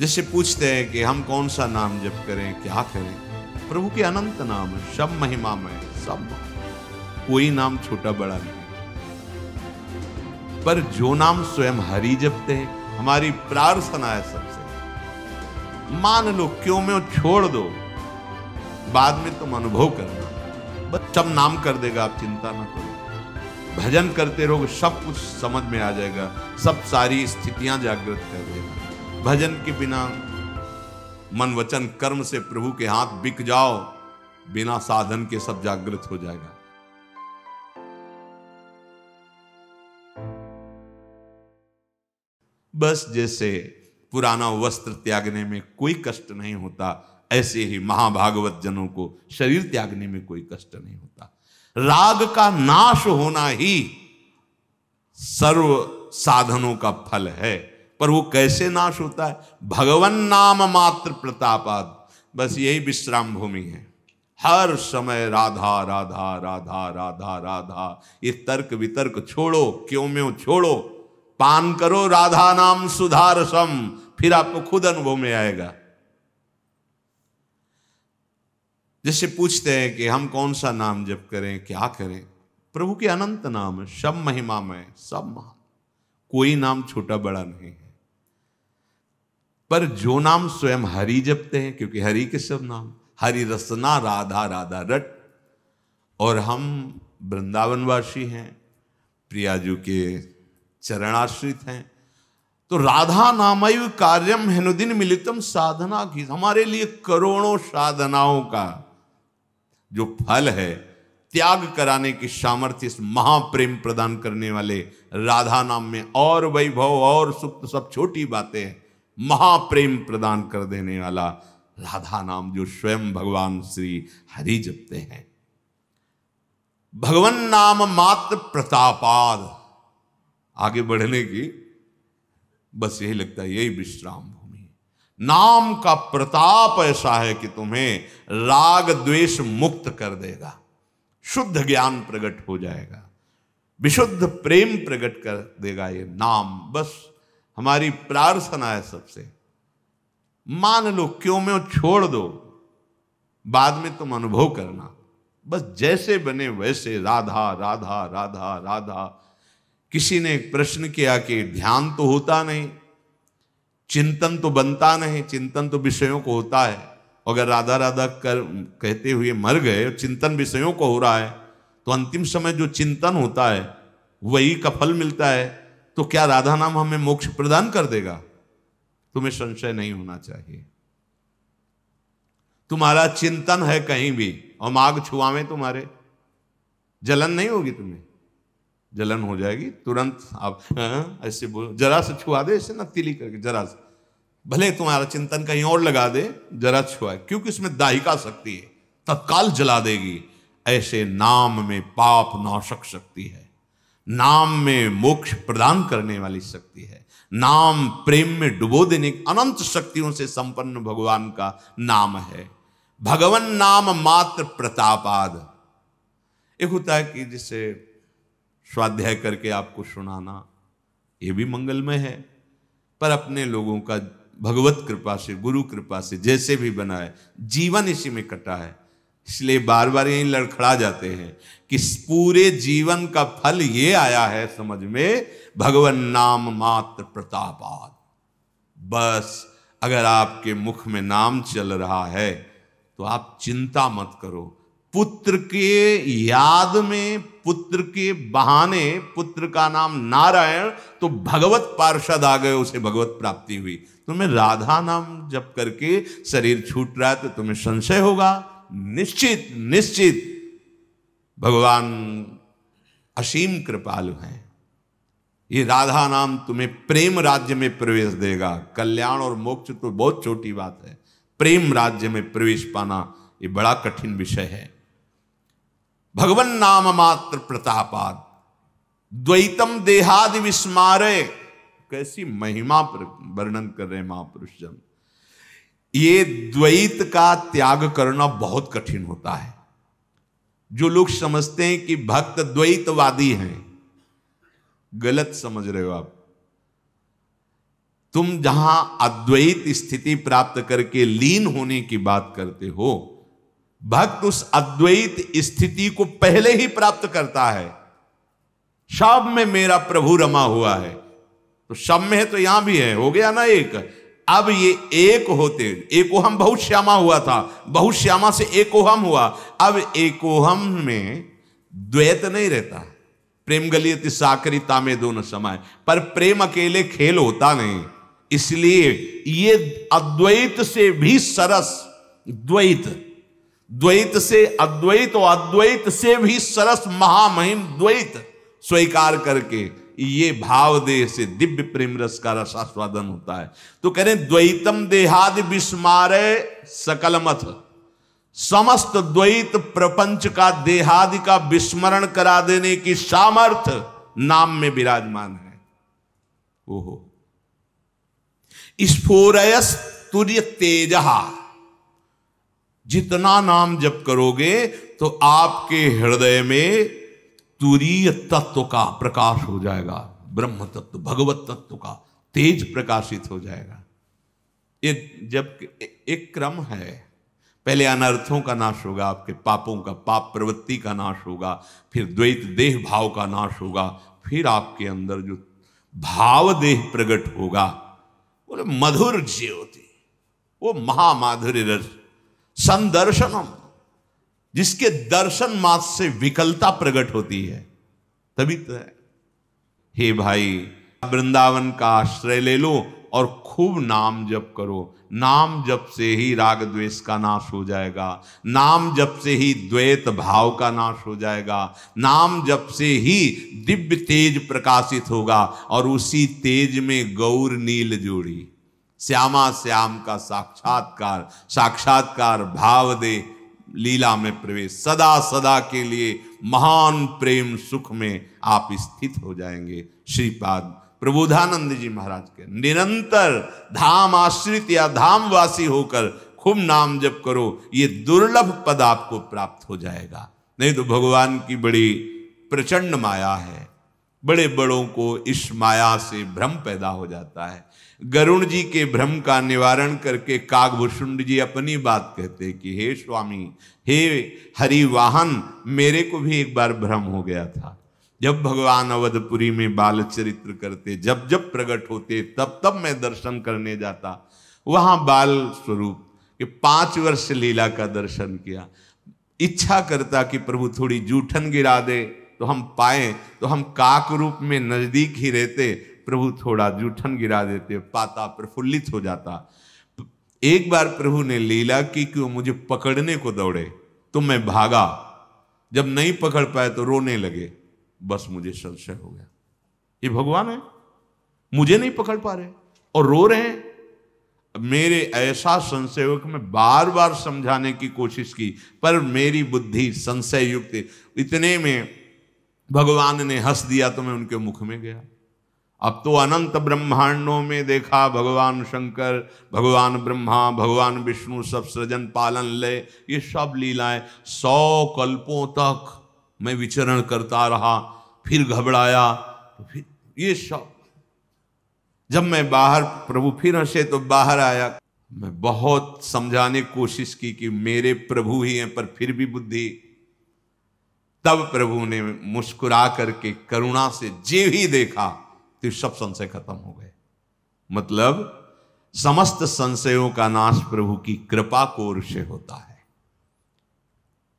जिससे पूछते हैं कि हम कौन सा नाम जप करें क्या करें प्रभु के अनंत नाम है सब महिमा में सब कोई नाम छोटा बड़ा नहीं पर जो नाम स्वयं हरि जपते हैं हमारी प्रार्थना है सबसे मान लो क्यों में छोड़ दो बाद में तुम अनुभव करना बस सब नाम कर देगा आप चिंता ना करो भजन करते रहोगे सब कुछ समझ में आ जाएगा सब सारी स्थितियां जागृत कर देगा भजन के बिना मन वचन कर्म से प्रभु के हाथ बिक जाओ बिना साधन के सब जागृत हो जाएगा बस जैसे पुराना वस्त्र त्यागने में कोई कष्ट नहीं होता ऐसे ही महाभागवत जनों को शरीर त्यागने में कोई कष्ट नहीं होता राग का नाश होना ही सर्व साधनों का फल है पर वो कैसे नाश होता है भगवान नाम मात्र प्रतापाद बस यही विश्राम भूमि है हर समय राधा राधा राधा राधा राधा ये तर्क वितर्क छोड़ो क्यों में छोड़ो पान करो राधा नाम सुधार सम फिर आपको खुद अनुभव में आएगा जैसे पूछते हैं कि हम कौन सा नाम जप करें क्या करें प्रभु के अनंत नाम है सब महिमा में सब महा कोई नाम छोटा बड़ा नहीं पर जो नाम स्वयं हरि जपते हैं क्योंकि हरि के सब नाम हरि रसना राधा राधा रट और हम वृंदावनवासी हैं प्रियाजू के चरणाश्रित हैं तो राधा नामयु कार्यम हेनुदिन मिलितम साधना की हमारे लिए करोड़ों साधनाओं का जो फल है त्याग कराने की सामर्थ्य इस महाप्रेम प्रदान करने वाले राधा नाम में और वैभव और सुख सब छोटी बातें हैं महाप्रेम प्रदान कर देने वाला राधा नाम जो स्वयं भगवान श्री हरि जपते हैं भगवान नाम मात्र प्रतापाद आगे बढ़ने की बस यही लगता है यही विश्राम भूमि नाम का प्रताप ऐसा है कि तुम्हें राग द्वेष मुक्त कर देगा शुद्ध ज्ञान प्रकट हो जाएगा विशुद्ध प्रेम प्रकट कर देगा ये नाम बस हमारी प्रार्थना है सबसे मान लो क्यों में छोड़ दो बाद में तुम अनुभव करना बस जैसे बने वैसे राधा राधा राधा राधा किसी ने प्रश्न किया कि ध्यान तो होता नहीं चिंतन तो बनता नहीं चिंतन तो विषयों को होता है अगर राधा राधा कर कहते हुए मर गए चिंतन विषयों को हो रहा है तो अंतिम समय जो चिंतन होता है वही का फल मिलता है तो क्या राधा नाम हमें मोक्ष प्रदान कर देगा तुम्हें संशय नहीं होना चाहिए तुम्हारा चिंतन है कहीं भी और माग छुआवे तुम्हारे जलन नहीं होगी तुम्हें जलन हो जाएगी तुरंत आप हाँ, ऐसे बोलो जरा से छुआ दे ऐसे ना तिली करके जरा से भले तुम्हारा चिंतन कहीं और लगा दे जरा छुआ क्योंकि इसमें दाहिका शक्ति है तत्काल जला देगी ऐसे नाम में पाप नाशक शक्ति है नाम में मोक्ष प्रदान करने वाली शक्ति है नाम प्रेम में डुबो देने अनंत शक्तियों से संपन्न भगवान का नाम है भगवान नाम मात्र प्रतापाद एक होता है कि जिसे स्वाध्याय करके आपको सुनाना ये भी मंगलमय है पर अपने लोगों का भगवत कृपा से गुरु कृपा से जैसे भी बनाए जीवन इसी में कटा है इसलिए बार बार यही लड़खड़ा जाते हैं कि पूरे जीवन का फल ये आया है समझ में भगवान नाम मात्र प्रतापाद बस अगर आपके मुख में नाम चल रहा है तो आप चिंता मत करो पुत्र के याद में पुत्र के बहाने पुत्र का नाम नारायण तो भगवत पार्षद आ गए उसे भगवत प्राप्ति हुई तुम्हें राधा नाम जप करके शरीर छूट रहा है तो तुम्हें संशय होगा निश्चित निश्चित भगवान असीम कृपालु हैं ये राधा नाम तुम्हें प्रेम राज्य में प्रवेश देगा कल्याण और मोक्ष तो बहुत छोटी बात है प्रेम राज्य में प्रवेश पाना ये बड़ा कठिन विषय है भगवान नाम मात्र प्रतापाद द्वैतम देहादि विस्मारे कैसी महिमा वर्णन कर रहे महापुरुष जन ये द्वैत का त्याग करना बहुत कठिन होता है जो लोग समझते हैं कि भक्त द्वैतवादी हैं गलत समझ रहे हो आप तुम जहां अद्वैत स्थिति प्राप्त करके लीन होने की बात करते हो भक्त उस अद्वैत स्थिति को पहले ही प्राप्त करता है सब में मेरा प्रभु रमा हुआ है तो सब में है तो यहां भी है हो गया ना एक अब ये एक होते एकोहम श्यामा हुआ था बहुत श्यामा से एकोहम हुआ अब एकोहम में द्वैत नहीं रहता प्रेम गलियत साकरी तामे दोनों समय पर प्रेम अकेले खेल होता नहीं इसलिए ये अद्वैत से भी सरस द्वैत द्वैत से अद्वैत और अद्वैत से भी सरस महामहिम द्वैत स्वीकार करके ये भाव देह से दिव्य प्रेम रस का रसास्वादन होता है तो कह रहे द्वैतम देहाद विस्मारे सकलमथ समस्त द्वैत प्रपंच का देहादि का विस्मरण करा देने की सामर्थ नाम में विराजमान है ओहो स्फोरयस तुर्य तेजहा जितना नाम जप करोगे तो आपके हृदय में तुरीय तत्व का प्रकाश हो जाएगा ब्रह्म तत्व भगवत तत्व का तेज प्रकाशित हो जाएगा ये जब एक क्रम है पहले अनर्थों का नाश होगा आपके पापों का पाप प्रवृत्ति का नाश होगा फिर द्वैत देह भाव का नाश होगा फिर आपके अंदर जो भाव देह प्रकट होगा बोले मधुर ज्योति वो महामाधुर्य रस संदर्शनम जिसके दर्शन मात्र से विकलता प्रकट होती है तभी तो है हे भाई वृंदावन का आश्रय ले लो और खूब नाम जप करो नाम जप से ही राग द्वेष का नाश हो जाएगा नाम जप से ही द्वैत भाव का नाश हो जाएगा नाम जप से ही दिव्य तेज प्रकाशित होगा और उसी तेज में गौर नील जोड़ी श्यामा श्याम का साक्षात्कार साक्षात्कार भाव दे लीला में प्रवेश सदा सदा के लिए महान प्रेम सुख में आप स्थित हो जाएंगे श्रीपाद प्रबोधानंद जी महाराज के निरंतर धाम आश्रित या धाम वासी होकर खूब नाम जप करो ये दुर्लभ पद आपको प्राप्त हो जाएगा नहीं तो भगवान की बड़ी प्रचंड माया है बड़े बड़ों को इस माया से भ्रम पैदा हो जाता है गरुण जी के भ्रम का निवारण करके कागभूषुंड जी अपनी बात कहते कि हे स्वामी हे हरि वाहन मेरे को भी एक बार भ्रम हो गया था जब भगवान अवधपुरी में बाल चरित्र करते जब जब प्रकट होते तब तब मैं दर्शन करने जाता वहाँ बाल स्वरूप के पाँच वर्ष लीला का दर्शन किया इच्छा करता कि प्रभु थोड़ी जूठन गिरा दे तो हम पाए तो हम काक रूप में नज़दीक ही रहते प्रभु थोड़ा जूठन गिरा देते पाता प्रफुल्लित हो जाता एक बार प्रभु ने लीला की कि वो मुझे पकड़ने को दौड़े तो मैं भागा जब नहीं पकड़ पाए तो रोने लगे बस मुझे संशय हो गया ये भगवान है मुझे नहीं पकड़ पा रहे और रो रहे हैं मेरे ऐसा संशय हो कि मैं बार बार समझाने की कोशिश की पर मेरी बुद्धि संशय युक्त इतने में भगवान ने हंस दिया तो मैं उनके मुख में गया अब तो अनंत ब्रह्मांडों में देखा भगवान शंकर भगवान ब्रह्मा भगवान विष्णु सब सृजन पालन ले ये सब लीलाएं सौ कल्पों तक मैं विचरण करता रहा फिर घबराया तो फिर ये सब जब मैं बाहर प्रभु फिर हंसे तो बाहर आया मैं बहुत समझाने की कोशिश की कि मेरे प्रभु ही हैं पर फिर भी बुद्धि तब प्रभु ने मुस्कुरा करके करुणा से जीव ही देखा तो सब संशय खत्म हो गए मतलब समस्त संशयों का नाश प्रभु की कृपा को से होता है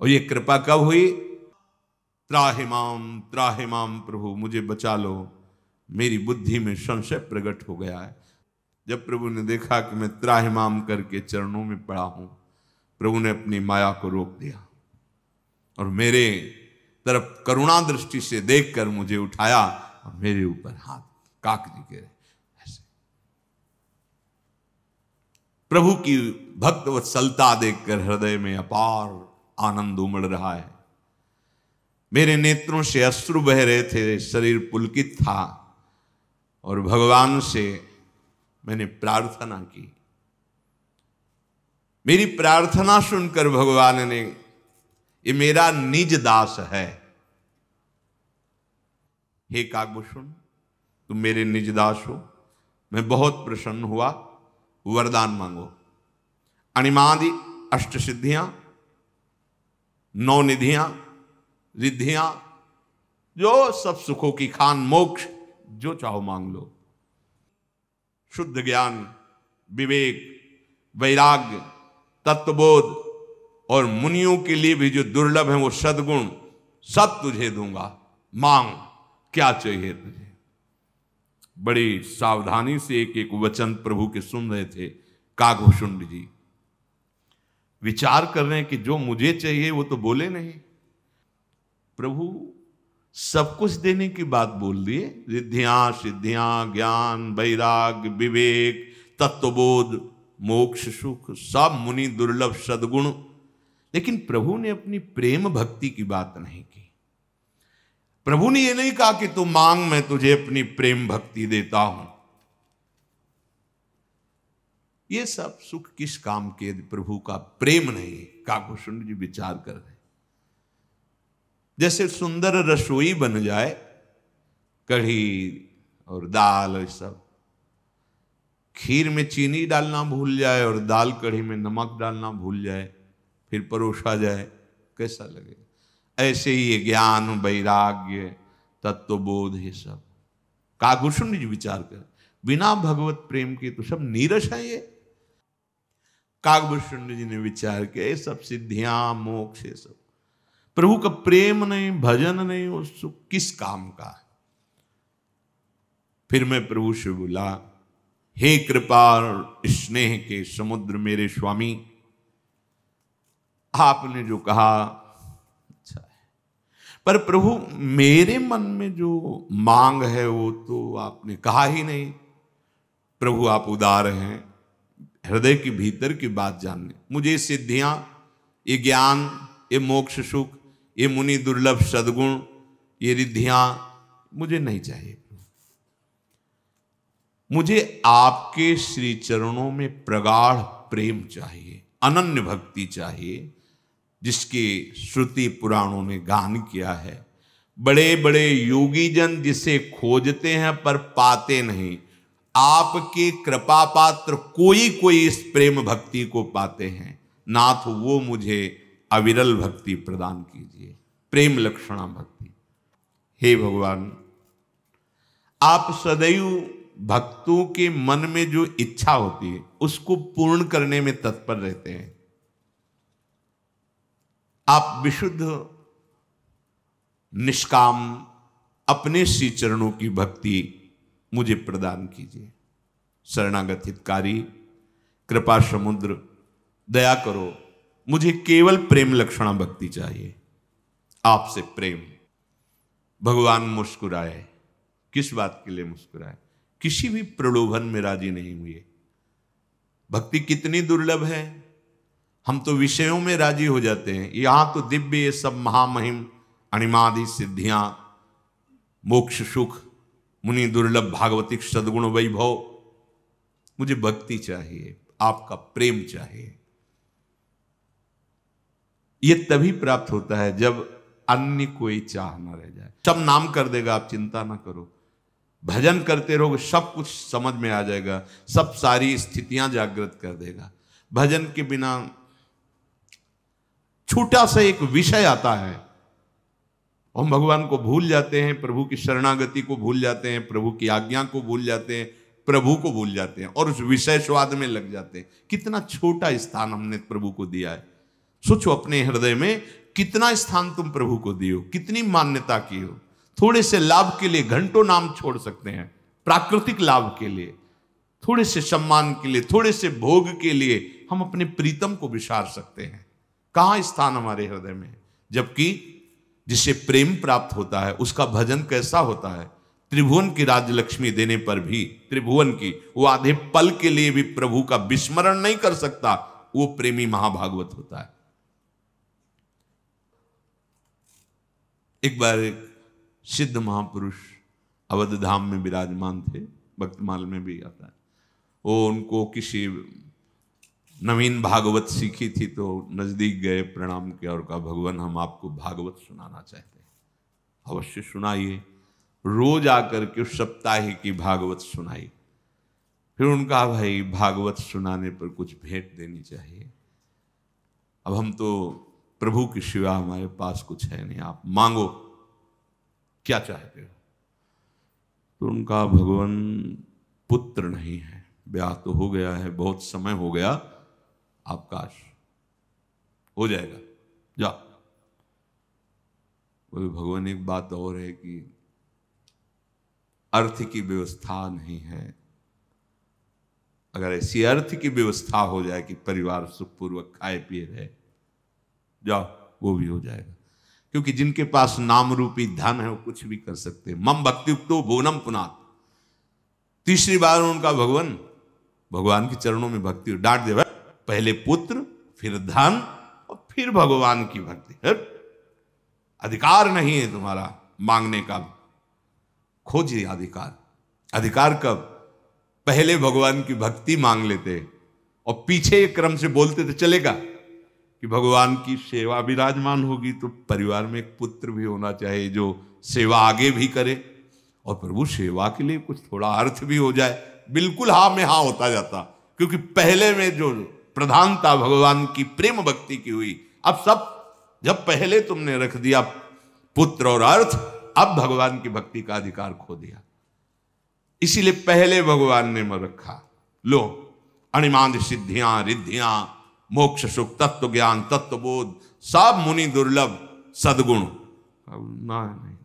और ये कृपा कब हुई त्राहिमाम त्राहिमाम प्रभु मुझे बचा लो मेरी बुद्धि में संशय प्रकट हो गया है जब प्रभु ने देखा कि मैं त्राहिमाम करके चरणों में पड़ा हूं प्रभु ने अपनी माया को रोक दिया और मेरे तरफ करुणा दृष्टि से देखकर मुझे उठाया मेरे ऊपर हाथ काकरी के ऐसे प्रभु की भक्त वत्सलता देखकर हृदय में अपार आनंद उमड़ रहा है मेरे नेत्रों से अश्रु बह रहे थे शरीर पुलकित था और भगवान से मैंने प्रार्थना की मेरी प्रार्थना सुनकर भगवान ने ये मेरा निज दास है हे काकभूषण तुम मेरे निज दास हो मैं बहुत प्रसन्न हुआ वरदान मांगो अनिमादि अष्ट सिद्धियां नौ निधियां रिद्धियां जो सब सुखों की खान मोक्ष जो चाहो मांग लो शुद्ध ज्ञान विवेक वैराग्य तत्वबोध और मुनियों के लिए भी जो दुर्लभ है वो सदगुण सब तुझे दूंगा मांग क्या चाहिए तुझे बड़ी सावधानी से एक एक वचन प्रभु के सुन रहे थे काघुशुंड जी विचार कर रहे हैं कि जो मुझे चाहिए वो तो बोले नहीं प्रभु सब कुछ देने की बात बोल दिए रिद्धियां सिद्धियां ज्ञान वैराग विवेक तत्वबोध मोक्ष सुख सब मुनि दुर्लभ सदगुण लेकिन प्रभु ने अपनी प्रेम भक्ति की बात नहीं की प्रभु ने यह नहीं कहा कि तू मांग मैं तुझे अपनी प्रेम भक्ति देता हूं ये सब सुख किस काम के प्रभु का प्रेम नहीं सुंद जी विचार कर रहे जैसे सुंदर रसोई बन जाए कढ़ी और दाल और सब खीर में चीनी डालना भूल जाए और दाल कढ़ी में नमक डालना भूल जाए फिर परोसा जाए कैसा लगेगा ऐसे ही ज्ञान वैराग्य तत्वबोध ये सब काकुशुन जी विचार कर बिना भगवत प्रेम के तो सब नीरस है ये काकभूषण जी ने विचार किया ये सब सिद्धियां मोक्ष ये सब प्रभु का प्रेम नहीं भजन नहीं वो सुख किस काम का है फिर मैं प्रभु से बोला हे कृपा स्नेह के समुद्र मेरे स्वामी आपने जो कहा पर प्रभु मेरे मन में जो मांग है वो तो आपने कहा ही नहीं प्रभु आप उदार हैं हृदय के भीतर की बात जानने मुझे सिद्धियां ये ज्ञान ये मोक्ष सुख ये मुनि दुर्लभ सदगुण ये रिद्धियां मुझे नहीं चाहिए मुझे आपके श्री चरणों में प्रगाढ़ प्रेम चाहिए अनन्य भक्ति चाहिए जिसकी श्रुति पुराणों ने गान किया है बड़े बड़े योगी जन जिसे खोजते हैं पर पाते नहीं आपके कृपा पात्र कोई कोई इस प्रेम भक्ति को पाते हैं नाथ वो मुझे अविरल भक्ति प्रदान कीजिए प्रेम लक्षणा भक्ति हे भगवान आप सदैव भक्तों के मन में जो इच्छा होती है उसको पूर्ण करने में तत्पर रहते हैं आप विशुद्ध निष्काम अपने श्री चरणों की भक्ति मुझे प्रदान कीजिए शरणागत हितकारी कृपा समुद्र दया करो मुझे केवल प्रेम लक्षणा भक्ति चाहिए आपसे प्रेम भगवान मुस्कुराए किस बात के लिए मुस्कुराए किसी भी प्रलोभन में राजी नहीं हुए भक्ति कितनी दुर्लभ है हम तो विषयों में राजी हो जाते हैं यहां तो दिव्य ये सब महामहिम अणिमादि सिद्धियां मोक्ष सुख मुनि दुर्लभ भागवतिक सदगुण वैभव मुझे भक्ति चाहिए आपका प्रेम चाहिए ये तभी प्राप्त होता है जब अन्य कोई चाह न रह जाए सब नाम कर देगा आप चिंता ना करो भजन करते रहोगे सब कुछ समझ में आ जाएगा सब सारी स्थितियां जागृत कर देगा भजन के बिना छोटा सा एक विषय आता है हम भगवान को भूल जाते हैं प्रभु की शरणागति को भूल जाते हैं प्रभु की आज्ञा को भूल जाते हैं प्रभु को भूल जाते हैं और उस विषय स्वाद में लग जाते हैं कितना छोटा स्थान हमने प्रभु को दिया है सोचो अपने हृदय में कितना स्थान तुम प्रभु को दियो कितनी मान्यता की हो थोड़े से लाभ के लिए घंटों नाम छोड़ सकते हैं प्राकृतिक लाभ के लिए थोड़े से सम्मान के लिए थोड़े से भोग के लिए हम अपने प्रीतम को विसार सकते हैं कहाँ स्थान हमारे हृदय में जबकि जिसे प्रेम प्राप्त होता है उसका भजन कैसा होता है त्रिभुवन की राजलक्ष्मी देने पर भी त्रिभुवन की वो आधे पल के लिए भी प्रभु का विस्मरण नहीं कर सकता वो प्रेमी महाभागवत होता है एक बार एक सिद्ध महापुरुष अवध धाम में विराजमान थे भक्तमाल में भी आता है वो उनको किसी नवीन भागवत सीखी थी तो नज़दीक गए प्रणाम किया और कहा भगवान हम आपको भागवत सुनाना चाहते हैं अवश्य सुनाइए रोज आकर के सप्ताह की भागवत सुनाई फिर उनका भाई भागवत सुनाने पर कुछ भेंट देनी चाहिए अब हम तो प्रभु के शिवा हमारे पास कुछ है नहीं आप मांगो क्या चाहते हो तो उनका भगवान पुत्र नहीं है ब्याह तो हो गया है बहुत समय हो गया अवकाश हो जाएगा जा बोले भगवान एक बात और है कि अर्थ की व्यवस्था नहीं है अगर ऐसी अर्थ की व्यवस्था हो जाए कि परिवार सुखपूर्वक खाए पिए रहे जाओ वो भी हो जाएगा क्योंकि जिनके पास नाम रूपी धन है वो कुछ भी कर सकते हैं मम भक्ति तो बोनम पुनात तीसरी बार उनका भगवान भगवान के चरणों में भक्ति डांट दे पहले पुत्र फिर धन और फिर भगवान की भक्ति अधिकार नहीं है तुम्हारा मांगने का खोजिए अधिकार अधिकार कब पहले भगवान की भक्ति मांग लेते और पीछे एक क्रम से बोलते तो चलेगा कि भगवान की सेवा विराजमान होगी तो परिवार में एक पुत्र भी होना चाहिए जो सेवा आगे भी करे और प्रभु सेवा के लिए कुछ थोड़ा अर्थ भी हो जाए बिल्कुल हा में हा होता जाता क्योंकि पहले में जो प्रधानता भगवान की प्रेम भक्ति की हुई अब सब जब पहले तुमने रख दिया पुत्र और अर्थ अब भगवान की भक्ति का अधिकार खो दिया इसीलिए पहले भगवान ने मर रखा लो अणिमांद सिद्धियां रिद्धियां मोक्ष सुख तत्व ज्ञान तत्व बोध सब मुनि दुर्लभ सदगुण ना नहीं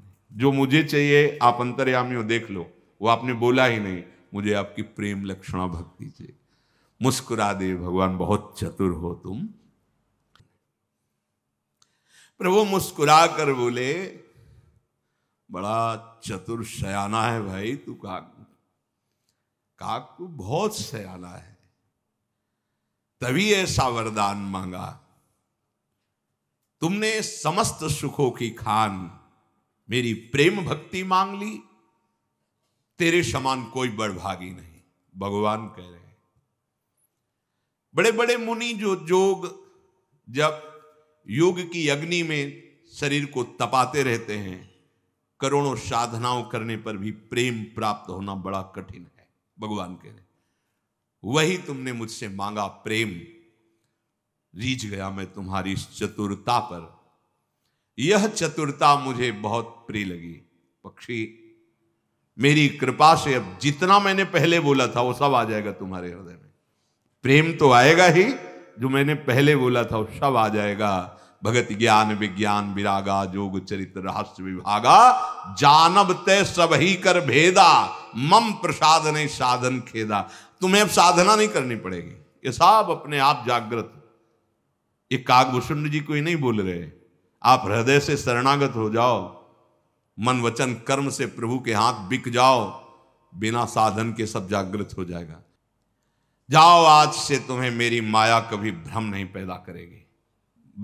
जो मुझे चाहिए आप अंतर्यामी हो देख लो वो आपने बोला ही नहीं मुझे आपकी प्रेम लक्षणा भक्ति चाहिए मुस्कुरा दे भगवान बहुत चतुर हो तुम प्रभु मुस्कुरा कर बोले बड़ा चतुर सयाना है भाई तू काक काक तू बहुत सयाना है तभी ऐसा वरदान मांगा तुमने समस्त सुखों की खान मेरी प्रेम भक्ति मांग ली तेरे समान कोई बड़भागी नहीं भगवान कह रहे बड़े बड़े मुनि जो जोग जब योग की अग्नि में शरीर को तपाते रहते हैं करोड़ों साधनाओं करने पर भी प्रेम प्राप्त होना बड़ा कठिन है भगवान कह रहे वही तुमने मुझसे मांगा प्रेम रीझ गया मैं तुम्हारी इस चतुरता पर यह चतुरता मुझे बहुत प्रिय लगी पक्षी मेरी कृपा से अब जितना मैंने पहले बोला था वो सब आ जाएगा तुम्हारे हृदय में प्रेम तो आएगा ही जो मैंने पहले बोला था सब आ जाएगा भगत ज्ञान विज्ञान विरागा जोग चरित्र रहस्य विभागा जानब तय सब ही कर भेदा मम प्रसाद नहीं साधन खेदा तुम्हें अब साधना नहीं करनी पड़ेगी ये सब अपने आप जागृत ये कागभूषण जी कोई नहीं बोल रहे आप हृदय से शरणागत हो जाओ मन वचन कर्म से प्रभु के हाथ बिक जाओ बिना साधन के सब जागृत हो जाएगा जाओ आज से तुम्हें मेरी माया कभी भ्रम नहीं पैदा करेगी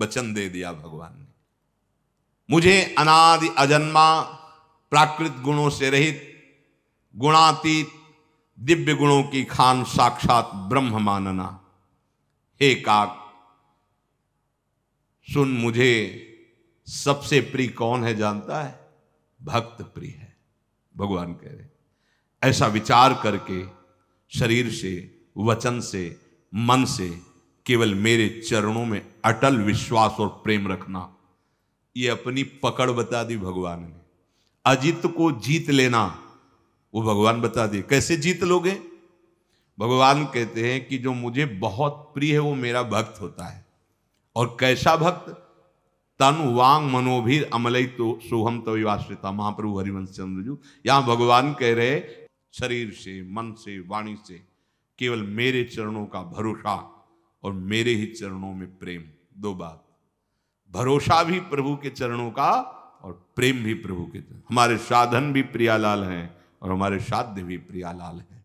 वचन दे दिया भगवान ने मुझे अनादि अजन्मा प्राकृत गुणों से रहित गुणातीत दिव्य गुणों की खान साक्षात ब्रह्म मानना हे काक सुन मुझे सबसे प्रिय कौन है जानता है भक्त प्रिय है भगवान कह रहे ऐसा विचार करके शरीर से वचन से मन से केवल मेरे चरणों में अटल विश्वास और प्रेम रखना ये अपनी पकड़ बता दी भगवान ने अजित को जीत लेना वो भगवान बता दिए कैसे जीत लोगे भगवान कहते हैं कि जो मुझे बहुत प्रिय है वो मेरा भक्त होता है और कैसा भक्त तन वांग मनोभीर अमलई तो सोहम तविवाश्रिता महाप्रभु हरिवंश चंद्र जी यहां भगवान कह रहे शरीर से मन से वाणी से केवल मेरे चरणों का भरोसा और मेरे ही चरणों में प्रेम दो बात भरोसा भी प्रभु के चरणों का और प्रेम भी प्रभु के हमारे साधन भी प्रियालाल हैं और हमारे साध्य भी प्रियालाल हैं